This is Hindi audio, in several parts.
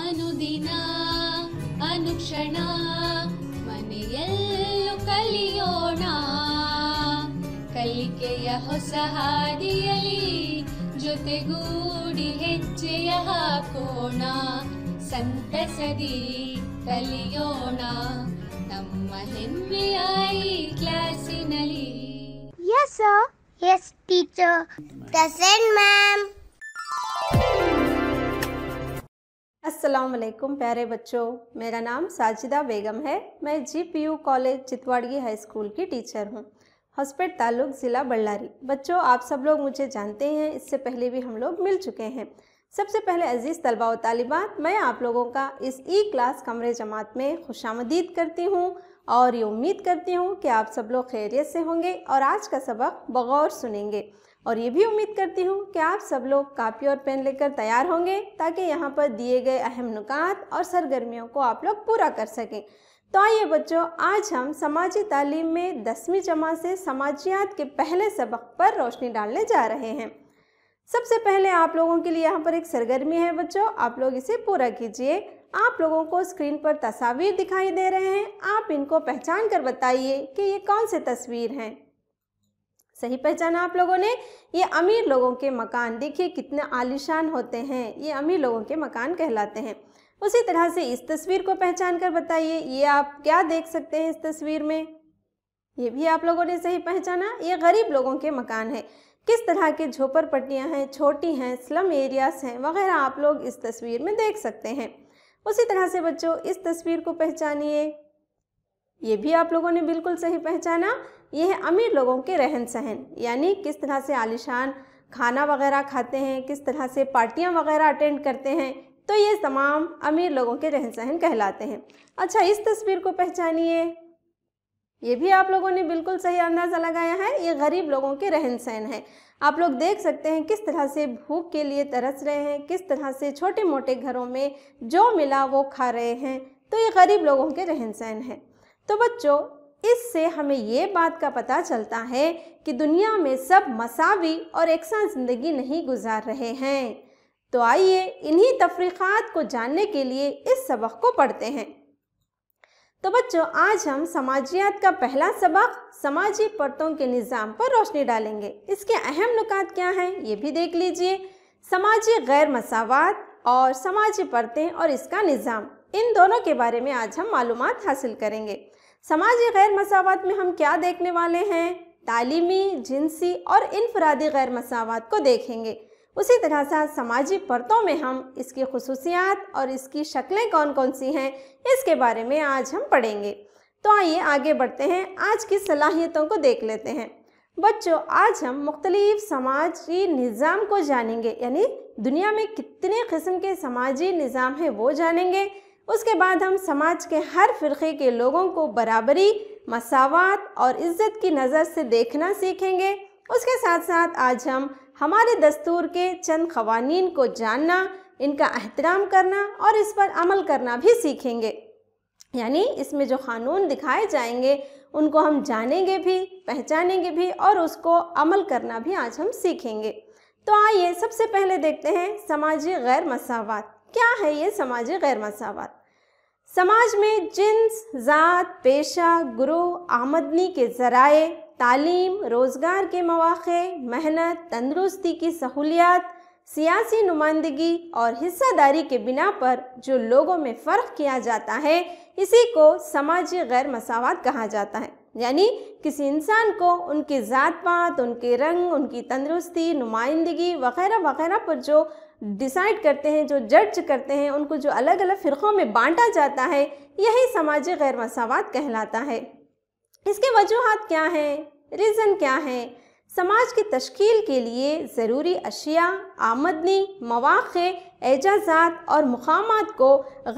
ಅನುದಿನ ಅನುಕ್ಷಣ ಮನೆಯಲ್ಲೂ ಕಲಿಯೋಣ ಕಲಿಕೆಯ ಹೊಸ ಹಾದಿಯಲಿ ಜೊತೆಗೂಡಿ ಹೆಜ್ಜೆಯ ಹಾಕೋಣ ಸಂತಸದಿ ಕಲಿಯೋಣ ನಮ್ಮ ಹೆಮ್ಮೆಯ ಈ ಕ್ಲಾಸಿನಲ್ಲಿ Yes, sir. Teacher teacher. Ma'am अस्सलाम वालेकुम प्यारे बच्चों मेरा नाम साजिदा बेगम है मैं GPU college Chitwadgi high school की टीचर हूँ हॉस्पेट ताल्लुक ज़िला बल्लारी बच्चों आप सब लोग मुझे जानते हैं इससे पहले भी हम लोग मिल चुके हैं सबसे पहले अजीज़ तलबा व तालिबात मैं आप लोगों का इस ई क्लास कमरे जमात में खुश करती हूँ और ये उम्मीद करती हूँ कि आप सब लोग खैरियत से होंगे और आज का सबक बगौर सुनेंगे और ये भी उम्मीद करती हूँ कि आप सब लोग कापी और पेन लेकर तैयार होंगे ताकि यहाँ पर दिए गए अहम नुकात और सरगर्मियों को आप लोग पूरा कर सकें तो आइए बच्चों आज हम समाजी तालीम में दसवीं जमा से समाजियात के पहले सबक पर रोशनी डालने जा रहे हैं सबसे पहले आप लोगों के लिए यहाँ पर एक सरगर्मी है बच्चों आप लोग इसे पूरा कीजिए आप लोगों को स्क्रीन पर तस्वीर दिखाई दे रहे हैं आप इनको पहचान कर बताइए कि ये कौन से तस्वीर हैं सही पहचाना आप लोगों ने ये अमीर लोगों के मकान देखिए कितने आलिशान होते हैं ये अमीर लोगों के मकान कहलाते हैं उसी तरह से इस तस्वीर को पहचान कर बताइए ये आप क्या देख सकते हैं इस तस्वीर में ये भी आप लोगों ने सही पहचाना ये गरीब लोगों के मकान है किस तरह के झोपड़पट्टियाँ हैं छोटी हैं स्लम एरियाज़ हैं वगैरह आप लोग इस तस्वीर में देख सकते हैं उसी तरह से बच्चों इस तस्वीर को पहचानिए ये भी आप लोगों ने बिल्कुल सही पहचाना ये है अमीर लोगों के रहन सहन यानी किस तरह से आलिशान खाना वगैरह खाते हैं किस तरह से पार्टियाँ वगैरह अटेंड करते हैं तो ये तमाम अमीर लोगों के रहन सहन कहलाते हैं अच्छा इस तस्वीर को पहचानिए ये भी आप लोगों ने बिल्कुल सही अंदाज़ा लगाया है ये गरीब लोगों के रहन सहन है आप लोग देख सकते हैं किस तरह से भूख के लिए तरस रहे हैं किस तरह से छोटे मोटे घरों में जो मिला वो खा रहे हैं तो ये गरीब लोगों के रहन सहन है तो बच्चों इससे हमें ये बात का पता चलता है कि दुनिया में सब मसावी और एक ज़िंदगी नहीं गुजार रहे हैं तो आइए इन्हीं तफरीक़ात को जानने के लिए इस सबक को पढ़ते हैं तो बच्चों आज हम समाजियात का पहला सबक समाजी परतों के निज़ाम पर रोशनी डालेंगे इसके अहम नुकात क्या हैं ये भी देख लीजिए समाजी गैर मसावत और समाजी परतें और इसका निज़ाम इन दोनों के बारे में आज हम मालूम हासिल करेंगे समाजी गैर मसावत में हम क्या देखने वाले हैं तालीमी जिनसी और इनफरादी गैर मसावत को देखेंगे उसी तरह से समाजी परतों में हम इसकी खसूसियात और इसकी शक्लें कौन कौन सी हैं इसके बारे में आज हम पढ़ेंगे तो आइए आगे बढ़ते हैं आज की सलाहियतों को देख लेते हैं बच्चों आज हम मुख्तलिफ समाजी निज़ाम को जानेंगे यानी दुनिया में कितने किस्म के समाजी निज़ाम हैं वो जानेंगे उसके बाद हम समाज के हर फ़िरक़े के लोगों को बराबरी मसावत और इज़्ज़त की नज़र से देखना सीखेंगे उसके साथ साथ आज हम हमारे दस्तूर के चंद खवानीन को जानना इनका एहतराम करना और इस पर अमल करना भी सीखेंगे यानी इसमें जो क़ानून दिखाए जाएंगे उनको हम जानेंगे भी पहचानेंगे भी और उसको अमल करना भी आज हम सीखेंगे तो आइए सबसे पहले देखते हैं समाजी गैर मसावत क्या है ये समाजी गैर मसावत समाज में जिन्स ज़ात पेशा ग्रोह आमदनी के ज़राए तालीम रोज़गार के मौाक़े मेहनत तंदरुस्ती की सहूलियात सियासी नुमाइंदगी और हिस्सादारी के बिना पर जो लोगों में फ़र्क किया जाता है इसी को समाजी गैर मसावत कहा जाता है यानी किसी इंसान को उनके ज़ात पात उनके रंग उनकी तंदरुस्ती नुमाइंदगी वगैरह वगैरह पर जो डिसाइड करते हैं जो जज करते हैं उनको जो अलग अलग फ़िरक़ों में बांटा जाता है यही समाजी गैर मसावत कहलाता है इसके वजूहत क्या हैं रीज़न क्या हैं समाज की तश्ल के लिए ज़रूरी अशिया आमदनी मौाक़ एजाजात और मकाम को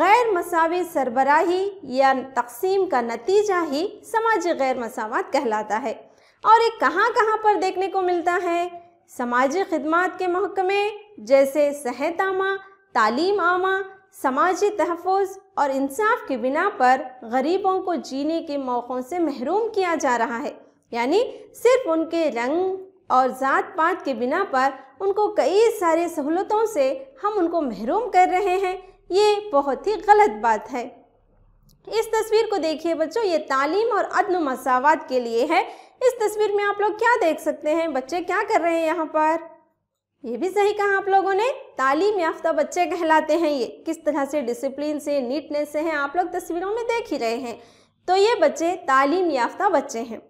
गैर मसावी सरबराही या तकसीम का नतीजा ही समाजी गैर मसावत कहलाता है और ये कहाँ कहाँ पर देखने को मिलता है समाजी खदमात के महकमे जैसे सेहत आमा तालीम आमा समाजी तहफ़ और इंसाफ के बिना पर गरीबों को जीने के मौक़ों से महरूम किया जा रहा है यानी सिर्फ उनके रंग और ज़ात पात के बिना पर उनको कई सारे सहूलतों से हम उनको महरूम कर रहे हैं ये बहुत ही गलत बात है इस तस्वीर को देखिए बच्चों ये तालीम और अदन मसावत के लिए है इस तस्वीर में आप लोग क्या देख सकते हैं बच्चे क्या कर रहे हैं यहाँ पर ये भी सही कहा आप लोगों ने तालीम याफ्ता बच्चे कहलाते हैं ये किस तरह से डिसिप्लिन से नीटनेस से हैं आप लोग तस्वीरों में देख ही रहे हैं तो ये बच्चे तालीम याफ्ता बच्चे हैं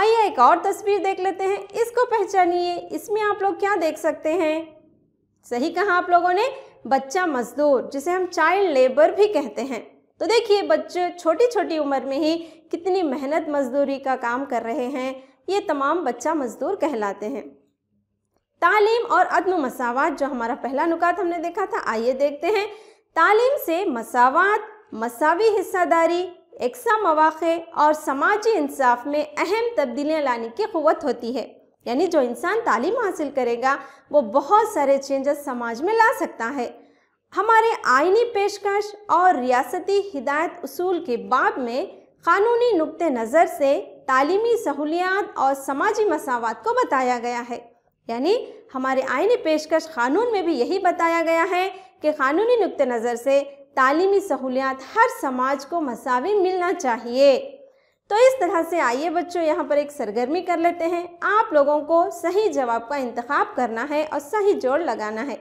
आइए एक और तस्वीर देख लेते हैं इसको पहचानिए इसमें आप लोग क्या देख सकते हैं सही कहा आप लोगों ने बच्चा मजदूर जिसे हम चाइल्ड लेबर भी कहते हैं तो देखिए बच्चे छोटी छोटी उम्र में ही कितनी मेहनत मजदूरी का काम कर रहे हैं ये तमाम बच्चा मजदूर कहलाते हैं तालीम और अदम मसावत जो हमारा पहला नुकात हमने देखा था आइए देखते हैं तालीम से मसावत मसावी हिस्सादारी एकसा मौाक़े और समाजी इंसाफ में अहम तब्दीलियाँ लाने की क़वत होती है यानी जो इंसान तालीम हासिल करेगा वो बहुत सारे चेंजेस समाज में ला सकता है हमारे आइनी पेशकश और रियासती हिदायत असूल के बाद में क़ानूनी नुक़ नज़र से तालीमी सहूलियात और समाजी मसावत को बताया गया है यानी हमारे आयन पेशकश कानून में भी यही बताया गया है कि कानूनी नुक़ नज़र से तालीमी सहूलियात हर समाज को मसावी मिलना चाहिए तो इस तरह से आइए बच्चों यहाँ पर एक सरगर्मी कर लेते हैं आप लोगों को सही जवाब का इंतखब करना है और सही जोड़ लगाना है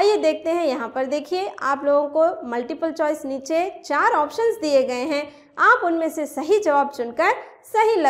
आइए देखते हैं यहाँ पर देखिए आप लोगों को मल्टीपल चॉइस नीचे चार ऑप्शंस दिए गए हैं आप उनमें से सही जवाब चुनकर सही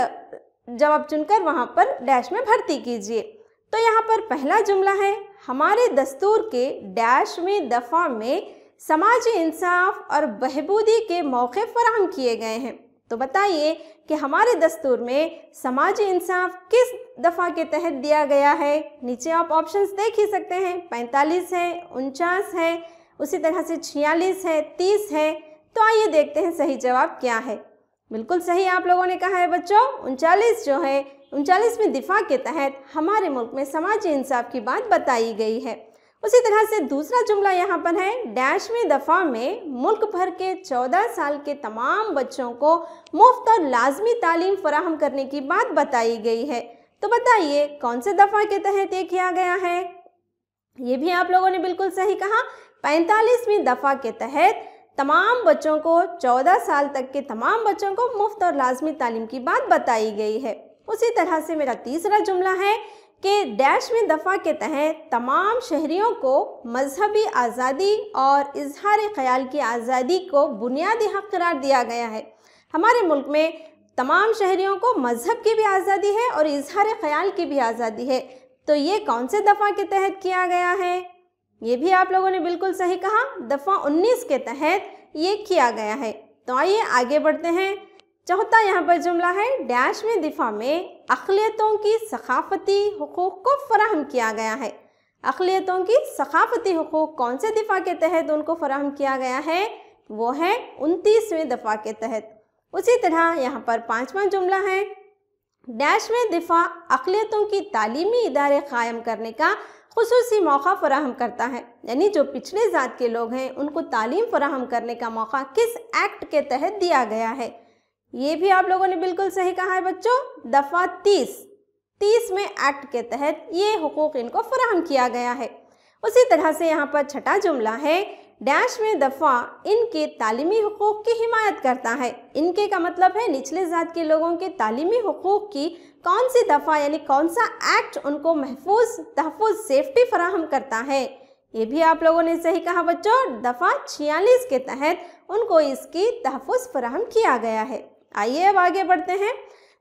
जवाब चुनकर वहाँ पर डैश में भर्ती कीजिए तो यहाँ पर पहला जुमला है हमारे दस्तूर के डैश में दफ़ा में समाजी इंसाफ और बहबूदी के मौके फराहम किए गए हैं तो बताइए कि हमारे दस्तूर में समाजी इंसाफ किस दफ़ा के तहत दिया गया है नीचे आप ऑप्शंस देख ही सकते हैं 45 है उनचास है उसी तरह से 46 है 30 है तो आइए देखते हैं सही जवाब क्या है बिल्कुल सही आप लोगों ने कहा है बच्चों उनचालीस जो है उनचालीसवीं दिफा के तहत हमारे मुल्क में समाजी इंसाफ की बात बताई गई है उसी तरह से दूसरा जुमला यहाँ पर है डैशवें दफ़ा में मुल्क भर के 14 साल के तमाम बच्चों को मुफ्त और लाजमी तालीम फराहम करने की बात बताई गई है तो बताइए कौन से दफ़ा के तहत ये किया गया है ये भी आप लोगों ने बिल्कुल सही कहा पैंतालीसवीं दफ़ा के तहत तमाम बच्चों को 14 साल तक के तमाम बच्चों को मुफ्त और लाजमी तालीम की बात बताई गई है उसी तरह से मेरा तीसरा जुमला है कि डैश में दफ़ा के तहत तमाम शहरीों को मजहबी आज़ादी और इजहार ख्याल की आज़ादी को बुनियादी हक करार दिया गया है हमारे मुल्क में तमाम शहरीों को मजहब की भी आज़ादी है और इजहार ख्याल की भी आज़ादी है तो ये कौन से दफ़ा के तहत किया गया है ये भी आप लोगों ने बिल्कुल सही कहा दफ़ा 19 के तहत ये किया गया है तो आइए आगे बढ़ते हैं चौथा यहाँ पर जुमला है डैश में दिफा में अखिलतों की सकाफती हकूक़ को फराहम किया गया है अखिलतों की सकाफती हकूक़ कौन से दिफा के तहत उनको फराहम किया गया है वो है उनतीसवें दफ़ा के तहत उसी तरह यहाँ पर पाँचवा जुमला है डैश में दिफा अकलीतों की तालीमी इदारे कायम करने का खसूस मौका फराहम करता है यानी जो पिछड़े ज़ात के लोग हैं उनको तालीम फराहम करने का मौका किस एक्ट के तहत दिया गया है ये भी आप लोगों ने बिल्कुल सही कहा है बच्चों दफ़ा तीस तीस में एक्ट के तहत ये हकूक़ इनको फराहम किया गया है उसी तरह से यहाँ पर छठा जुमला है डैश में दफ़ा इनके तालीमी हकूक़ की हिमायत करता है इनके का मतलब है निचले ज़ात के लोगों के तालीमी हकूक़ की कौन सी दफ़ा यानी कौन सा एक्ट उनको महफूज तहफ़ सेफ्टी फराहम करता है ये भी आप लोगों ने सही कहा बच्चों दफ़ा छियालीस के तहत उनको इसकी तहफ़ फराहम किया गया है आइए अब आगे बढ़ते हैं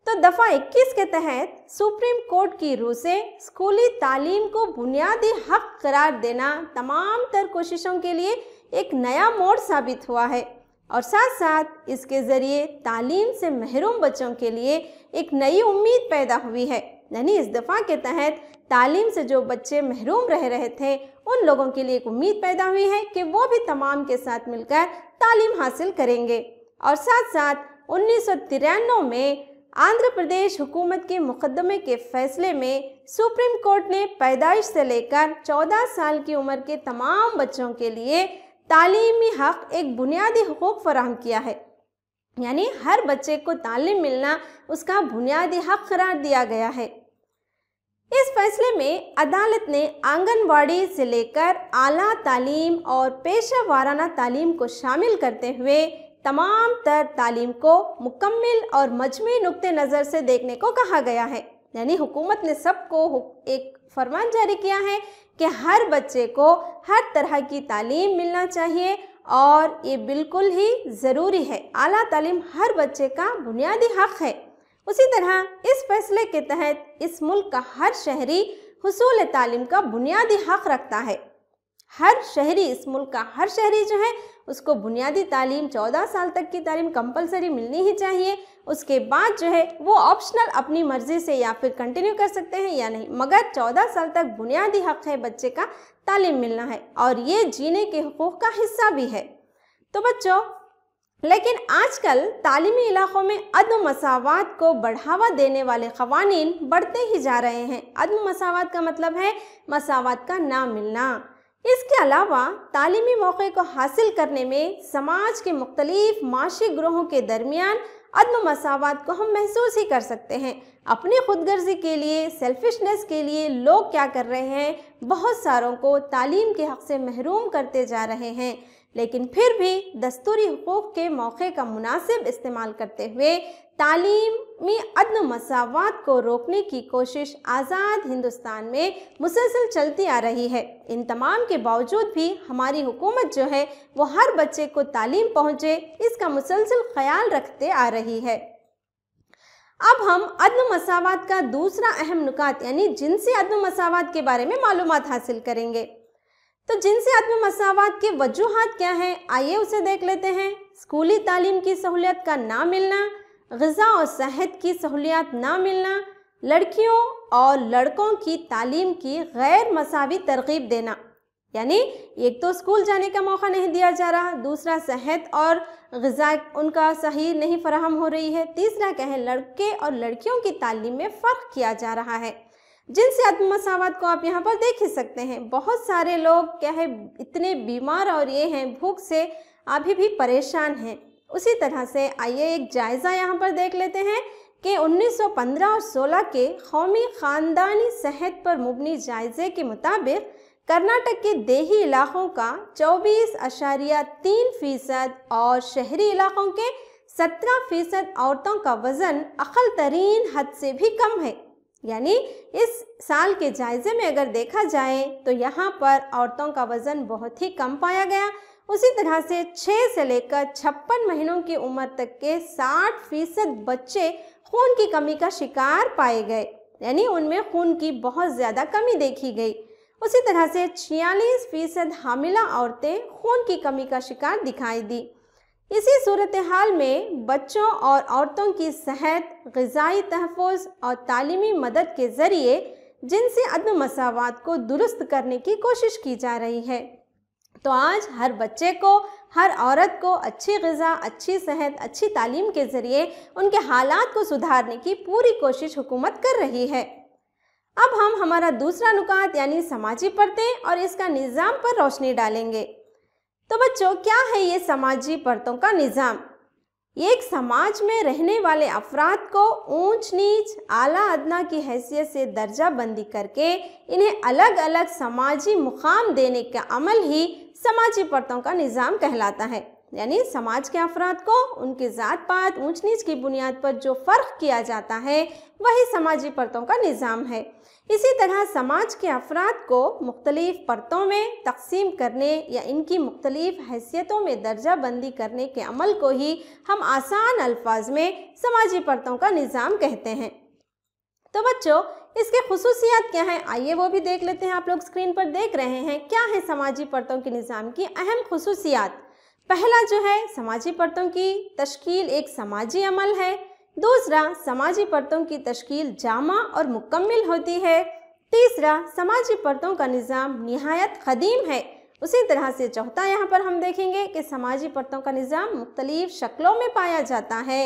तो दफ़ा 21 के तहत सुप्रीम कोर्ट की रूह से स्कूली तालीम को बुनियादी हक करार देना तमाम तर कोशिशों के लिए एक नया मोड़ साबित हुआ है और साथ साथ इसके ज़रिए तालीम से महरूम बच्चों के लिए एक नई उम्मीद पैदा हुई है यानी इस दफ़ा के तहत तालीम से जो बच्चे महरूम रह रहे थे उन लोगों के लिए एक उम्मीद पैदा हुई है कि वो भी तमाम के साथ मिलकर तालीम हासिल करेंगे और साथ साथ 1993 में आंध्र प्रदेश हुकूमत के मुकदमे के फैसले में सुप्रीम कोर्ट ने पैदाइश से लेकर 14 साल की उम्र के तमाम बच्चों के लिए तालीमी हक एक बुनियादी हकूक फराहम किया है यानी हर बच्चे को तालीम मिलना उसका बुनियादी हक करार दिया गया है इस फैसले में अदालत ने आंगनबाड़ी से लेकर आला तालीम और पेशा वाराना तालीम को शामिल करते हुए तमाम तर तालीम को मुकम्मल और मजमू नुक़ नज़र से देखने को कहा गया है यानी हुकूमत ने सबको एक फरमान जारी किया है कि हर बच्चे को हर तरह की तालीम मिलना चाहिए और ये बिल्कुल ही ज़रूरी है अला तालीम हर बच्चे का बुनियादी हक है उसी तरह इस फैसले के तहत इस मुल्क का हर शहरी हसूल तालीम का बुनियादी हक रखता है हर शहरी इस मुल्क का हर शहरी जो है उसको बुनियादी तालीम चौदह साल तक की तालीम कंपलसरी मिलनी ही चाहिए उसके बाद जो है वो ऑप्शनल अपनी मर्जी से या फिर कंटिन्यू कर सकते हैं या नहीं मगर चौदह साल तक बुनियादी हक है बच्चे का तालीम मिलना है और ये जीने के हकूक़ का हिस्सा भी है तो बच्चों लेकिन आजकल तालीमी इलाक़ों में अदम मसावत को बढ़ावा देने वाले कवानीन बढ़ते ही जा रहे हैं अदम मसावत का मतलब है मसावत का ना मिलना इसके अलावा तालीमी मौके को हासिल करने में समाज के मुख्तलिफ माशी ग्रोहों के दरमियान अदम मसावत को हम महसूस ही कर सकते हैं अपनी खुद गर्जी के लिए सेल्फिशनेस के लिए लोग क्या कर रहे हैं बहुत सारों को तालीम के हक़ से महरूम करते जा रहे हैं लेकिन फिर भी दस्तूरी हकूक़ के मौके का मुनासिब इस्तेमाल करते हुए तालीम में अदम मसावत को रोकने की कोशिश आज़ाद हिंदुस्तान में मुसलसल चलती आ रही है इन तमाम के बावजूद भी हमारी हुकूमत जो है वो हर बच्चे को तालीम पहुँचे इसका मुसलसल ख्याल रखते आ रही है अब हम अदम मसावत का दूसरा अहम नुकात यानी जिनसी अदम मसावत के बारे में मालूम हासिल करेंगे तो जिनसे अदम मसावत के वजूहत क्या हैं आइए उसे देख लेते हैं स्कूली तालीम की सहूलियत का ना मिलना गज़ा और सेहत की सहूलियात ना मिलना लड़कियों और लड़कों की तालीम की गैर मसावी तरकीब देना यानी एक तो स्कूल जाने का मौका नहीं दिया जा रहा दूसरा सेहत और गज़ा उनका सही नहीं फराहम हो रही है तीसरा कहें लड़के और लड़कियों की तालीम में फ़र्क किया जा रहा है जिनसे आत्म मसावत को आप यहाँ पर देख ही सकते हैं बहुत सारे लोग क्या है इतने बीमार और ये हैं भूख से अभी भी परेशान हैं उसी तरह से आइए एक जायज़ा यहाँ पर देख लेते हैं कि 1915 और 16 के कौमी ख़ानदानी सेहत पर मुबनी जायज़े के मुताबिक कर्नाटक के देही इलाक़ों का चौबीस अशारिया तीन फ़ीसद और शहरी इलाक़ों के सत्रह फ़ीसद औरतों का वज़न अखल तरीन हद से भी कम है यानी इस साल के जायज़े में अगर देखा जाए तो यहाँ पर औरतों का वज़न बहुत ही कम पाया गया उसी तरह से 6 से लेकर छप्पन महीनों की उम्र तक के 60 फीसद बच्चे खून की कमी का शिकार पाए गए यानी उनमें खून की बहुत ज़्यादा कमी देखी गई उसी तरह से छियालीस फीसद हामिला औरतें खून की कमी का शिकार दिखाई दी इसी सूरत हाल में बच्चों और औरतों की सेहत गजाई तहफ़ और तालीमी मदद के ज़रिए जिनसी अदम मसावत को दुरुस्त करने की कोशिश की जा रही है तो आज हर बच्चे को हर औरत को अच्छी गज़ा अच्छी सेहत अच्छी तालीम के ज़रिए उनके हालात को सुधारने की पूरी कोशिश हुकूमत कर रही है अब हम हमारा दूसरा नुकात यानी समाजी परतें और इसका निज़ाम पर रोशनी डालेंगे तो बच्चों क्या है ये समाजी परतों का निज़ाम ये एक समाज में रहने वाले अफराद को ऊंच नीच आला अदना की हैसियत से दर्जा बंदी करके इन्हें अलग अलग समाजी मुकाम देने का अमल ही समाजी परतों का निज़ाम कहलाता है यानी समाज के अफराद को उनके ज़ात पात ऊंच नीच की बुनियाद पर जो फ़र्क किया जाता है वही समाजी परतों का निज़ाम है इसी तरह समाज के अफराद को मुख्तलिफ परतों में तकसीम करने या इनकी मुख्तलिफ हैसियतों में दर्जा बंदी करने के अमल को ही हम आसान अल्फाज में समाजी परतों का निज़ाम कहते हैं तो बच्चों इसके खसूसियात क्या हैं आइए वो भी देख लेते हैं आप लोग स्क्रीन पर देख रहे हैं क्या है समाजी परतों के निज़ाम की अहम खसूसियात पहला जो है समाजी परतों की तश्कील एक समाजी अमल है दूसरा समाजी परतों की तश्कील जामा और मुकम्मल होती है तीसरा समाजी परतों का निज़ाम नहायत कदीम है उसी तरह से चौथा यहाँ पर हम देखेंगे कि समाजी परतों का निज़ाम मुख्तलिफ शक्लों में पाया जाता है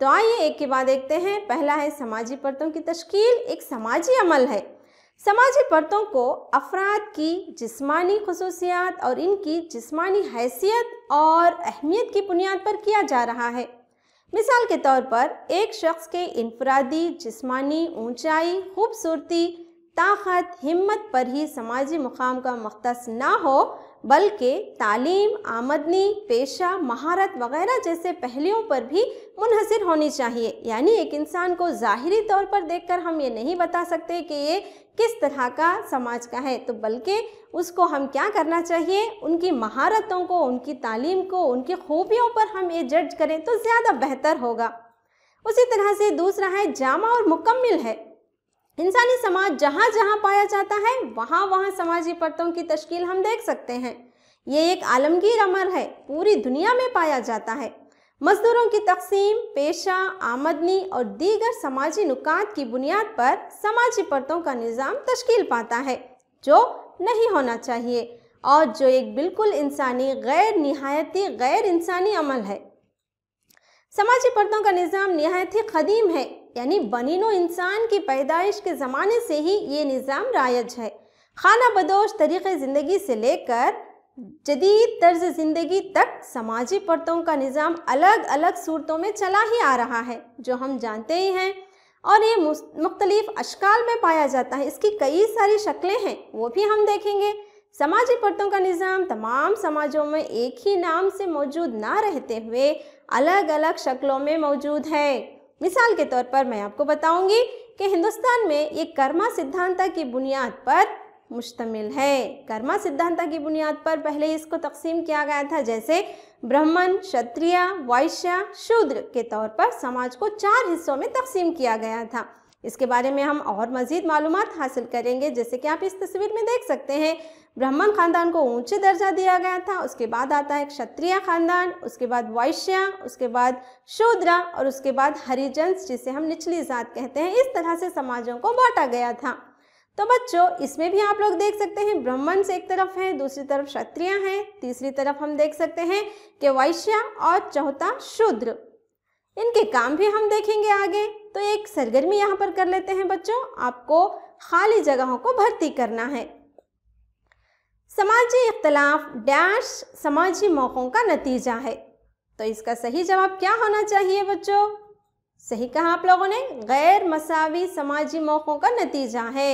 तो आइए एक के बाद देखते हैं पहला है समाजी परतों की तश्कील एक समाजी अमल है समाजी परतों को अफराद की जिस्मानी खसूसियात और इनकी जिस्मानी हैसियत और अहमियत की बुनियाद पर किया जा रहा है मिसाल के तौर पर एक शख्स के इनफरादी जिस्मानी ऊंचाई खूबसूरती ताकत हिम्मत पर ही समाजी मुकाम का मख्تص ना हो बल्कि तालीम आमदनी पेशा महारत वगैरह जैसे पहलुओं पर भी मुनहसर होनी चाहिए यानी एक इंसान को ज़ाहरी तौर पर देखकर हम ये नहीं बता सकते कि ये किस तरह का समाज का है तो बल्कि उसको हम क्या करना चाहिए उनकी महारतों को उनकी तालीम को उनकी खूबियों पर हम ये जज करें तो ज़्यादा बेहतर होगा उसी तरह से दूसरा है जामा और मुकम्मल है इंसानी समाज जहाँ जहाँ पाया जाता है वहाँ वहाँ समाजी परतों की तश्कील हम देख सकते हैं ये एक आलमगीर अमर है पूरी दुनिया में पाया जाता है मजदूरों की तकसीम पेशा आमदनी और दीगर समाजी नुकात की बुनियाद पर समाजी परतों का निज़ाम तश्कील पाता है जो नहीं होना चाहिए और जो एक बिल्कुल इंसानी गैर नहायती गैर इंसानी अमल है समाजी परतों का निज़ाम नहायत ही कदीम है यानी बनिनो इंसान की पैदाइश के ज़माने से ही ये निज़ाम रायज है खाना बदोश तरीक़े ज़िंदगी से लेकर जदीद तर्ज ज़िंदगी तक समाजी परतों का निज़ाम अलग अलग सूरतों में चला ही आ रहा है जो हम जानते ही हैं और ये मुख्तलिफ़ अशकाल में पाया जाता है इसकी कई सारी शक्लें हैं वो भी हम देखेंगे समाजी परतों का निज़ाम तमाम समाजों में एक ही नाम से मौजूद ना रहते हुए अलग अलग शक्लों में मौजूद है मिसाल के तौर पर मैं आपको बताऊंगी कि हिंदुस्तान में ये कर्मा सिद्धांता की बुनियाद पर मुश्तमिल है कर्मा सिद्धांता की बुनियाद पर पहले इसको तकसीम किया गया था जैसे ब्राह्मण क्षत्रिय वैश्य शूद्र के तौर पर समाज को चार हिस्सों में तकसीम किया गया था इसके बारे में हम और मज़ीद मालूम हासिल करेंगे जैसे कि आप इस तस्वीर में देख सकते हैं ब्राह्मण खानदान को ऊंचे दर्जा दिया गया था उसके बाद आता है क्षत्रिय खानदान उसके बाद वैश्य उसके बाद शूद्र और उसके बाद हरिजन जिसे हम निचली जात कहते हैं इस तरह से समाजों को बांटा गया था तो बच्चों इसमें भी आप लोग देख सकते हैं ब्राह्मण से एक तरफ है दूसरी तरफ क्षत्रिय हैं तीसरी तरफ हम देख सकते हैं कि वैश्य और चौथा शूद्र इनके काम भी हम देखेंगे आगे तो एक सरगर्मी यहाँ पर कर लेते हैं बच्चों आपको खाली जगहों को भर्ती करना है समाजी इख्तलाफ डैश समाजी मौक़ों का नतीजा है तो इसका सही जवाब क्या होना चाहिए बच्चों सही कहा आप लोगों ने गैर मसावी समाजी मौक़ों का नतीजा है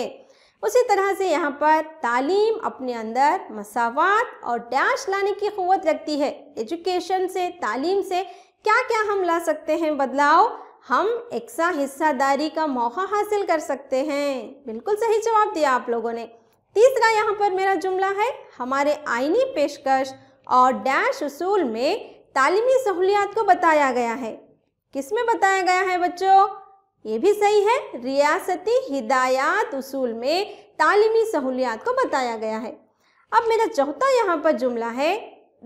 उसी तरह से यहाँ पर तालीम अपने अंदर मसावत और डैश लाने की क़वत रखती है एजुकेशन से तालीम से क्या क्या हम ला सकते हैं बदलाव हम एक सा हिस्सादारी का मौका हासिल कर सकते हैं बिल्कुल सही जवाब दिया आप लोगों ने तीसरा यहाँ पर मेरा जुमला है हमारे आईनी पेशकश और डैश उसूल में तालीमी सहूलियात को बताया गया है किस में बताया गया है बच्चों ये भी सही है रियासती हिदायत उसूल में तालीमी सहूलियात को बताया गया है अब मेरा चौथा यहाँ पर जुमला है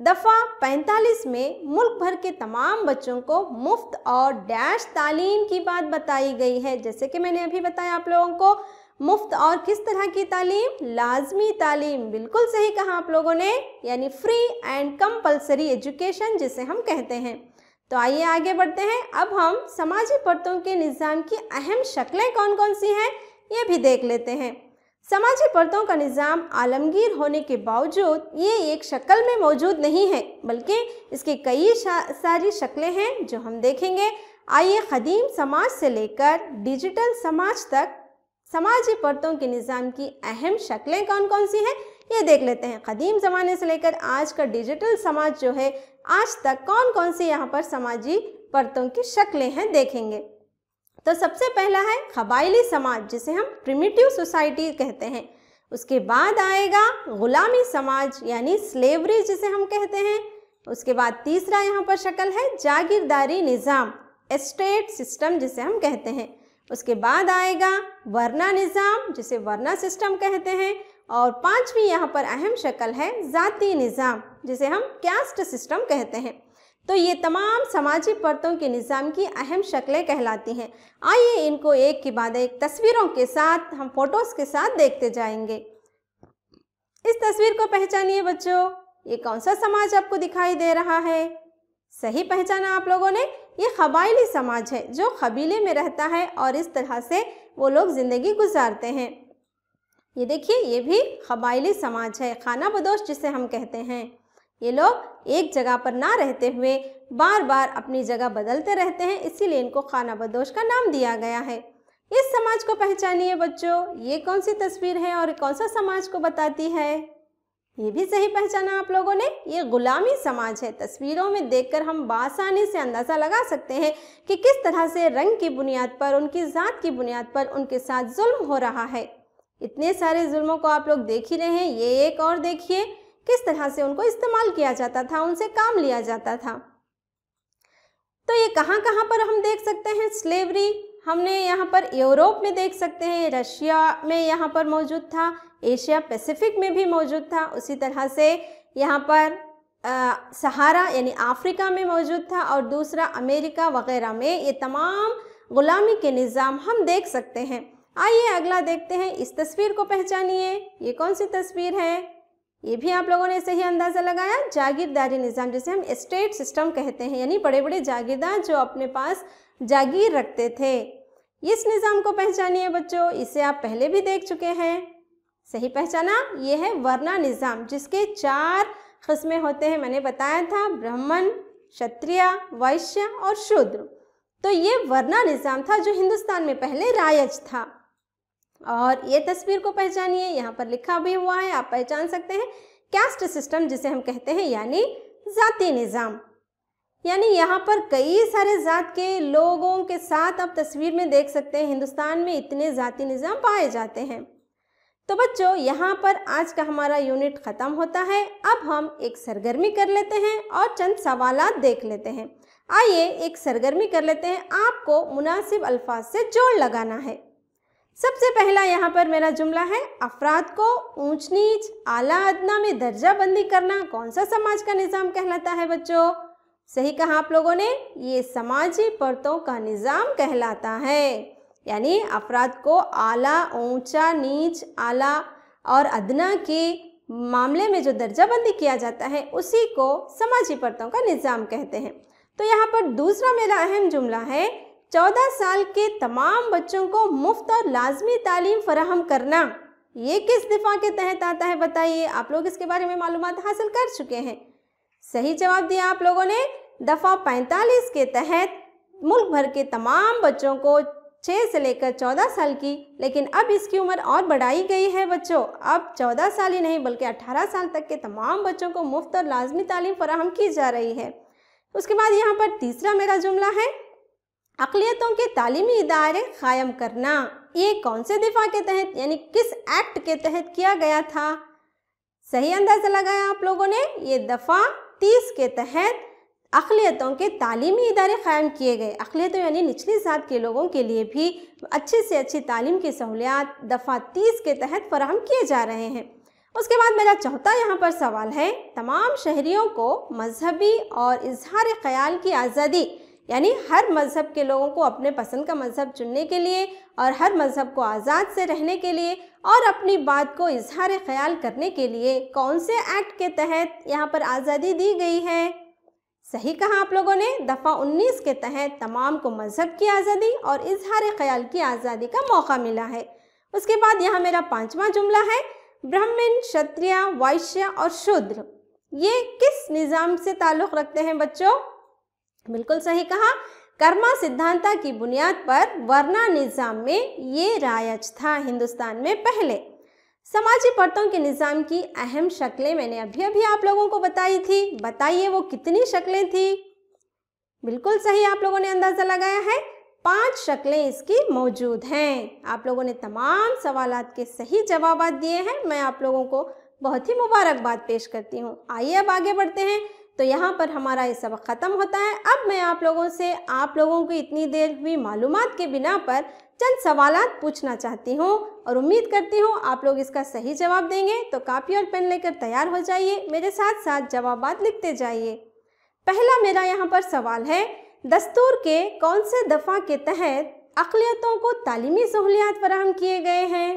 दफ़ा 45 में मुल्क भर के तमाम बच्चों को मुफ्त और डैश तालीम की बात बताई गई है जैसे कि मैंने अभी बताया आप लोगों को मुफ्त और किस तरह की तालीम लाजमी तालीम बिल्कुल सही कहा आप लोगों ने यानी फ्री एंड कंपलसरी एजुकेशन जिसे हम कहते हैं तो आइए आगे बढ़ते हैं अब हम समाजी परतों के निज़ाम की अहम शक्लें कौन कौन सी हैं ये भी देख लेते हैं समाजी परतों का निज़ाम आलमगीर होने के बावजूद ये एक शक्ल में मौजूद नहीं है बल्कि इसकी कई सारी शक्लें हैं जो हम देखेंगे आइए कदीम समाज से लेकर डिजिटल समाज तक समाजी परतों के निज़ाम की अहम शक्लें कौन कौन सी हैं ये देख लेते हैं कदीम ज़माने से लेकर आज का डिजिटल समाज जो है आज तक कौन कौन सी यहाँ पर समाजी परतों की शक्लें हैं देखेंगे तो सबसे पहला है कबायली समाज जिसे हम प्रिमिटिव सोसाइटी कहते हैं उसके बाद आएगा गुलामी समाज यानी स्लेवरी जिसे हम कहते हैं उसके बाद तीसरा यहाँ पर शक्ल है जागीरदारी निज़ाम एस्टेट सिस्टम जिसे हम कहते हैं उसके बाद आएगा वर्णा निज़ाम जिसे वर्णा सिस्टम कहते हैं और पांचवी यहाँ पर अहम शक्ल है ज़ाती निज़ाम जिसे हम कैस्ट सिस्टम कहते हैं तो ये तमाम सामाजिक परतों के निज़ाम की अहम शक्लें कहलाती हैं आइए इनको एक के बाद एक तस्वीरों के साथ हम फोटोज़ के साथ देखते जाएंगे इस तस्वीर को पहचानिए बच्चों ये कौन सा समाज आपको दिखाई दे रहा है सही पहचाना आप लोगों ने ये कबायली समाज है जो कबीले में रहता है और इस तरह से वो लोग ज़िंदगी गुजारते हैं ये देखिए ये भी कबायली समाज है खाना बदोश जिसे हम कहते हैं ये लोग एक जगह पर ना रहते हुए बार बार अपनी जगह बदलते रहते हैं इसीलिए इनको खाना बदोश का नाम दिया गया है इस समाज को पहचानिए बच्चों ये कौन सी तस्वीर है और कौन सा समाज को बताती है ये भी सही पहचाना आप लोगों ने ये गुलामी समाज है तस्वीरों में देखकर हम बासानी से अंदाज़ा लगा सकते हैं कि किस तरह से रंग की बुनियाद पर उनकी ज़ात की बुनियाद पर उनके साथ जुल्म हो रहा है इतने सारे जुल्मों को आप लोग देख ही रहे हैं ये एक और देखिए किस तरह से उनको इस्तेमाल किया जाता था उनसे काम लिया जाता था तो ये कहाँ कहाँ पर हम देख सकते हैं स्लेवरी हमने यहाँ पर यूरोप में देख सकते हैं रशिया में यहाँ पर मौजूद था एशिया पैसिफिक में भी मौजूद था उसी तरह से यहाँ पर आ, सहारा यानी अफ्रीका में मौजूद था और दूसरा अमेरिका वगैरह में ये तमाम गुलामी के निज़ाम हम देख सकते हैं आइए अगला देखते हैं इस तस्वीर को पहचानिए ये कौन सी तस्वीर है ये भी आप लोगों ने सही अंदाज़ा लगाया जागीरदारी निज़ाम जिसे हम इस्टेट सिस्टम कहते हैं यानी बड़े बड़े जागीरदार जो अपने पास जागीर रखते थे इस निज़ाम को पहचानिए बच्चों इसे आप पहले भी देख चुके हैं सही पहचाना ये है वर्णा निज़ाम जिसके चार कस्में होते हैं मैंने बताया था ब्राह्मण क्षत्रिय वैश्य और शूद्र तो ये वर्णा निज़ाम था जो हिंदुस्तान में पहले रायज था और ये तस्वीर को पहचानिए यहाँ पर लिखा भी हुआ है आप पहचान सकते हैं कैस्ट सिस्टम जिसे हम कहते हैं यानी जाति निज़ाम यानी यहाँ पर कई सारे ज़ात के लोगों के साथ आप तस्वीर में देख सकते हैं हिंदुस्तान में इतने ज़ाती निज़ाम पाए जाते हैं तो बच्चों यहाँ पर आज का हमारा यूनिट ख़त्म होता है अब हम एक सरगर्मी कर लेते हैं और चंद सवाल देख लेते हैं आइए एक सरगर्मी कर लेते हैं आपको मुनासिब अल्फाज से जोड़ लगाना है सबसे पहला यहाँ पर मेरा जुमला है अफराद को ऊंच नीच आला अदना में दर्जा बंदी करना कौन सा समाज का निज़ाम कहलाता है बच्चों सही कहा आप लोगों ने ये समाजी परतों का निज़ाम कहलाता है यानी अफराद को आला ऊंचा नीच आला और अदना के मामले में जो दर्जाबंदी किया जाता है उसी को समाजी परतों का निज़ाम कहते हैं तो यहाँ पर दूसरा मेरा अहम जुमला है चौदह साल के तमाम बच्चों को मुफ्त और लाजमी तालीम फराहम करना ये किस दिफा के तहत आता है बताइए आप लोग इसके बारे में मालूम हासिल कर चुके हैं सही जवाब दिया आप लोगों ने दफ़ा 45 के तहत मुल्क भर के तमाम बच्चों को छः से लेकर चौदह साल की लेकिन अब इसकी उम्र और बढ़ाई गई है बच्चों अब चौदह साल ही नहीं बल्कि अट्ठारह साल तक के तमाम बच्चों को मुफ्त और लाजमी तालीम फराहम की जा रही है उसके बाद यहाँ पर तीसरा मेरा जुमला है अकलीतों के तालीमी इदारे कायम करना ये कौन से दिफा के तहत यानी किस एक्ट के तहत किया गया था सही अंदाज़ा लगाया आप लोगों ने ये दफ़ा तीस के तहत अखिलतों के तालीमी इदारे क़ायम किए गए अखिलतों यानी निचली ज़ात के लोगों के लिए भी अच्छे से अच्छी तालीम की सहूलियात दफ़ा तीस के तहत फराहम किए जा रहे हैं उसके बाद मेरा चौथा यहाँ पर सवाल है तमाम शहरीों को मजहबी और इजहार ख्याल की आज़ादी यानी हर मज़हब के लोगों को अपने पसंद का मज़हब चुनने के लिए और हर मज़हब को आज़ाद से रहने के लिए और अपनी बात को इजहार ख्याल करने के लिए कौन से एक्ट के तहत यहाँ पर आज़ादी दी गई है सही कहा आप लोगों ने दफ़ा 19 के तहत तमाम को मज़हब की आज़ादी और इजहार ख्याल की आज़ादी का मौका मिला है उसके बाद यहाँ मेरा पाँचवा जुमला है ब्राह्मण क्षत्रिय वाइश्य और शूद्र ये किस निज़ाम से ताल्लुक़ रखते हैं बच्चों बिल्कुल सही कहा कर्मा सिद्धांता की बुनियाद पर वर्णा निज़ाम में ये रायज था हिंदुस्तान में पहले समाजी परतों के निज़ाम की अहम शक्लें मैंने अभी अभी आप लोगों को बताई थी बताइए वो कितनी शक्लें थी बिल्कुल सही आप लोगों ने अंदाज़ा लगाया है पांच शक्लें इसकी मौजूद हैं आप लोगों ने तमाम सवाल के सही जवाब दिए हैं मैं आप लोगों को बहुत ही मुबारकबाद पेश करती हूँ आइए अब आगे बढ़ते हैं तो यहाँ पर हमारा ये सबक ख़त्म होता है अब मैं आप लोगों से आप लोगों को इतनी देर हुई मालूम के बिना पर चंद सवाल पूछना चाहती हूँ और उम्मीद करती हूँ आप लोग इसका सही जवाब देंगे तो कापी और पेन लेकर तैयार हो जाइए मेरे साथ साथ जवाब लिखते जाइए पहला मेरा यहाँ पर सवाल है दस्तूर के कौन से दफ़ा के तहत अकलीतों को तालीमी सहूलियात फ्राहम किए गए हैं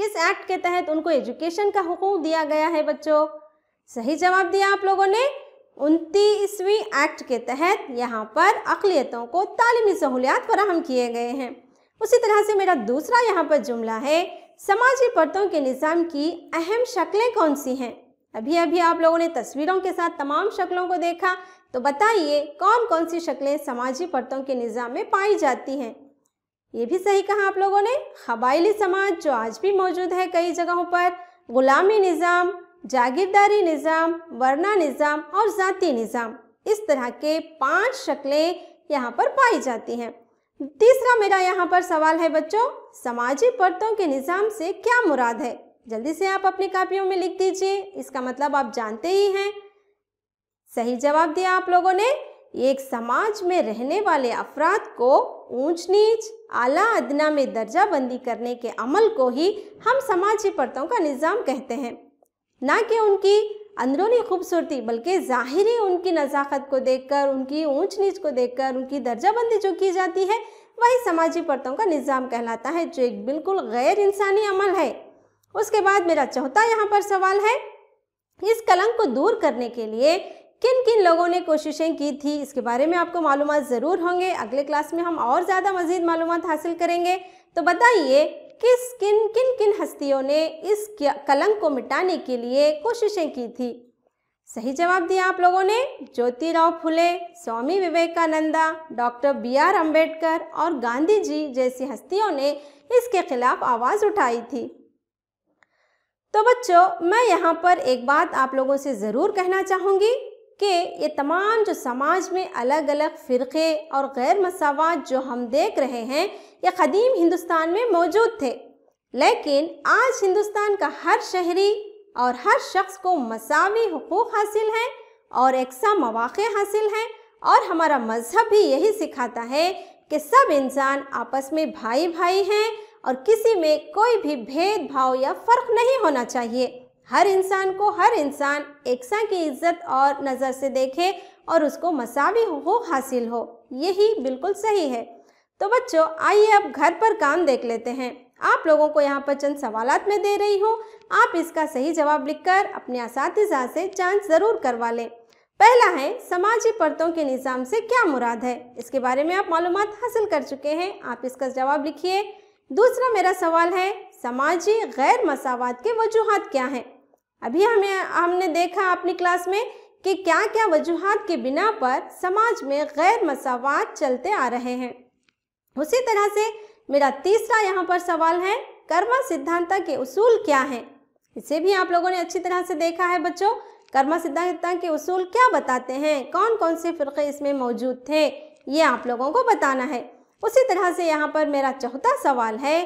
किस एक्ट के तहत उनको एजुकेशन का हुकूम दिया गया है बच्चों सही जवाब दिया आप लोगों ने उनतीसवीं एक्ट के तहत यहाँ पर अकलीतों को तालीमी सहूलियात फराहम किए गए हैं उसी तरह से मेरा दूसरा यहाँ पर जुमला है समाजी परतों के निज़ाम की अहम शक्लें कौन सी हैं अभी अभी आप लोगों ने तस्वीरों के साथ तमाम शक्लों को देखा तो बताइए कौन कौन सी शक्लें समाजी परतों के निज़ाम में पाई जाती हैं ये भी सही कहा आप लोगों ने कबायली समाज जो आज भी मौजूद है कई जगहों पर गुलामी निज़ाम जागीरदारी निज़ाम वरना निज़ाम और जाति निज़ाम इस तरह के पांच शक्लें यहाँ पर पाई जाती हैं तीसरा मेरा यहाँ पर सवाल है बच्चों समाजी परतों के निज़ाम से क्या मुराद है जल्दी से आप अपनी कापियों में लिख दीजिए इसका मतलब आप जानते ही हैं सही जवाब दिया आप लोगों ने एक समाज में रहने वाले अफराद को ऊंच नीच आला अदना में दर्जाबंदी करने के अमल को ही हम समाजी परतों का निज़ाम कहते हैं ना कि उनकी अंदरूनी खूबसूरती बल्कि ज़ाहरी उनकी नज़ाकत को देखकर उनकी ऊंच नीच को देखकर उनकी दर्जाबंदी जो की जाती है वही समाजी परतों का निज़ाम कहलाता है जो एक बिल्कुल गैर इंसानी अमल है उसके बाद मेरा चौथा यहाँ पर सवाल है इस कलंक को दूर करने के लिए किन किन लोगों ने कोशिशें की थी इसके बारे में आपको मालूम ज़रूर होंगे अगले क्लास में हम और ज़्यादा मज़ीद मालूम हासिल करेंगे तो बताइए किस किन किन किन हस्तियों ने इस कलंक को मिटाने के लिए कोशिशें की थी सही जवाब दिया आप लोगों ने Jyotirao Phule Swami Vivekananda doctor B R Ambedkar और गांधी जी जैसी हस्तियों ने इसके खिलाफ आवाज़ उठाई थी तो बच्चों मैं यहाँ पर एक बात आप लोगों से ज़रूर कहना चाहूंगी कि ये तमाम जो समाज में अलग अलग फ़िरक़े और गैर मसावत जो हम देख रहे हैं ये क़दीम हिंदुस्तान में मौजूद थे लेकिन आज हिंदुस्तान का हर शहरी और हर शख्स को मसावी हकूक़ हासिल हैं और सा मौाक़े हासिल हैं और हमारा मज़हब भी यही सिखाता है कि सब इंसान आपस में भाई भाई हैं और किसी में कोई भी भेदभाव या फ़र्क नहीं होना चाहिए हर इंसान को हर इंसान एकसा की इज्जत और नज़र से देखे और उसको मसावी हो हासिल हो यही बिल्कुल सही है तो बच्चों आइए अब घर पर काम देख लेते हैं आप लोगों को यहाँ पर चंद सवाल में दे रही हूँ आप इसका सही जवाब लिखकर अपने इस से जांच ज़रूर करवा लें पहला है समाजी परतों के निज़ाम से क्या मुराद है इसके बारे में आप मालूम हासिल कर चुके हैं आप इसका जवाब लिखिए दूसरा मेरा सवाल है समाजी गैर मसावत के वजूहत क्या हैं अभी हमें हमने देखा अपनी क्लास में कि क्या क्या वजूहत के बिना पर समाज में गैर मसावत चलते आ रहे हैं उसी तरह से मेरा तीसरा यहाँ पर सवाल है कर्मा सिद्धांता के उसूल क्या हैं इसे भी आप लोगों ने अच्छी तरह से देखा है बच्चों कर्मा सिद्धांता के उसूल क्या बताते हैं कौन कौन से फ़िरक़े इसमें मौजूद थे ये आप लोगों को बताना है उसी तरह से यहाँ पर मेरा चौथा सवाल है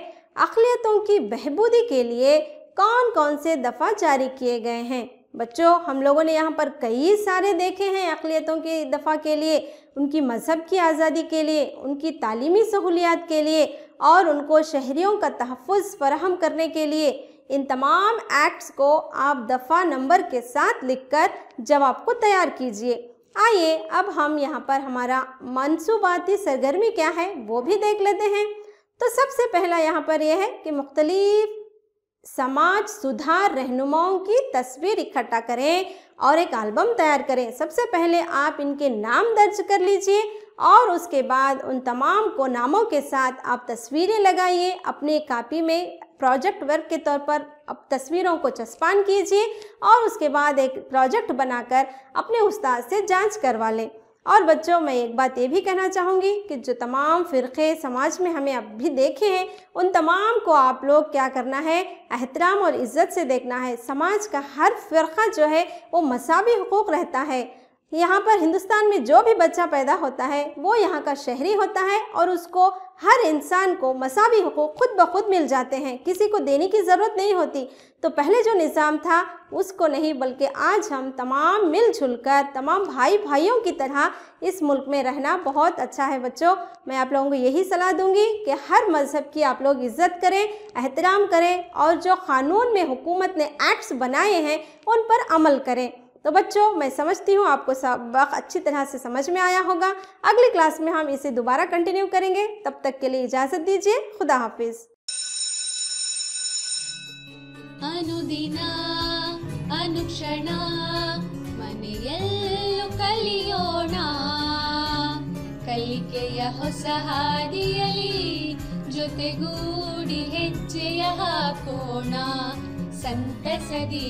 अखिलियतों की बहबूदी के लिए कौन कौन से दफ़ा जारी किए गए हैं बच्चों हम लोगों ने यहाँ पर कई सारे देखे हैं अकलीतों के दफ़ा के लिए उनकी मज़हब की आज़ादी के लिए उनकी तालीमी सहूलियात के लिए और उनको शहरीों का तहफ़ फ्राहम करने के लिए इन तमाम एक्ट्स को आप दफ़ा नंबर के साथ लिखकर जवाब को तैयार कीजिए आइए अब हम यहाँ पर हमारा मनसूबाती सरगर्मी क्या है वो भी देख लेते हैं तो सबसे पहला यहाँ पर यह है कि मुख्तलिफ़ समाज सुधार रहनुमाओं की तस्वीर इकट्ठा करें और एक एल्बम तैयार करें सबसे पहले आप इनके नाम दर्ज कर लीजिए और उसके बाद उन तमाम को नामों के साथ आप तस्वीरें लगाइए अपने कापी में प्रोजेक्ट वर्क के तौर पर अब तस्वीरों को चस्पान कीजिए और उसके बाद एक प्रोजेक्ट बनाकर अपने उस्ताद से जांच करवा लें और बच्चों मैं एक बात ये भी कहना चाहूँगी कि जो तमाम फ़िरक़े समाज में हमें अब भी देखे हैं उन तमाम को आप लोग क्या करना है एहतराम और इज़्ज़त से देखना है समाज का हर फ़िरका जो है वो मसावी हकूक़ रहता है यहाँ पर हिंदुस्तान में जो भी बच्चा पैदा होता है वो यहाँ का शहरी होता है और उसको हर इंसान को मसावी हकूक खुद ब खुद मिल जाते हैं किसी को देने की ज़रूरत नहीं होती तो पहले जो निज़ाम था उसको नहीं बल्कि आज हम तमाम मिलजुल कर तमाम भाई भाइयों की तरह इस मुल्क में रहना बहुत अच्छा है बच्चों मैं आप लोगों को यही सलाह दूंगी कि हर मज़हब की आप लोग इज़्ज़त करें एहतराम करें और जो कानून में हुकूमत ने एक्ट्स बनाए हैं उन पर अमल करें तो बच्चों मैं समझती हूँ आपको सबक अच्छी तरह से समझ में आया होगा अगली क्लास में हम इसे दोबारा कंटिन्यू करेंगे तब तक के लिए इजाज़त दीजिए खुदा हाफिज़ अनुदिना ಜೊತೆಗೂಡಿ ಹೆಜ್ಜೆಯ ಹಾಕೋಣ ಸಂತಸದಿ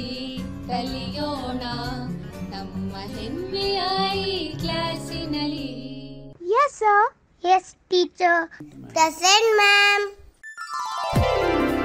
Yes, sir. Yes, teacher. The same, ma'am.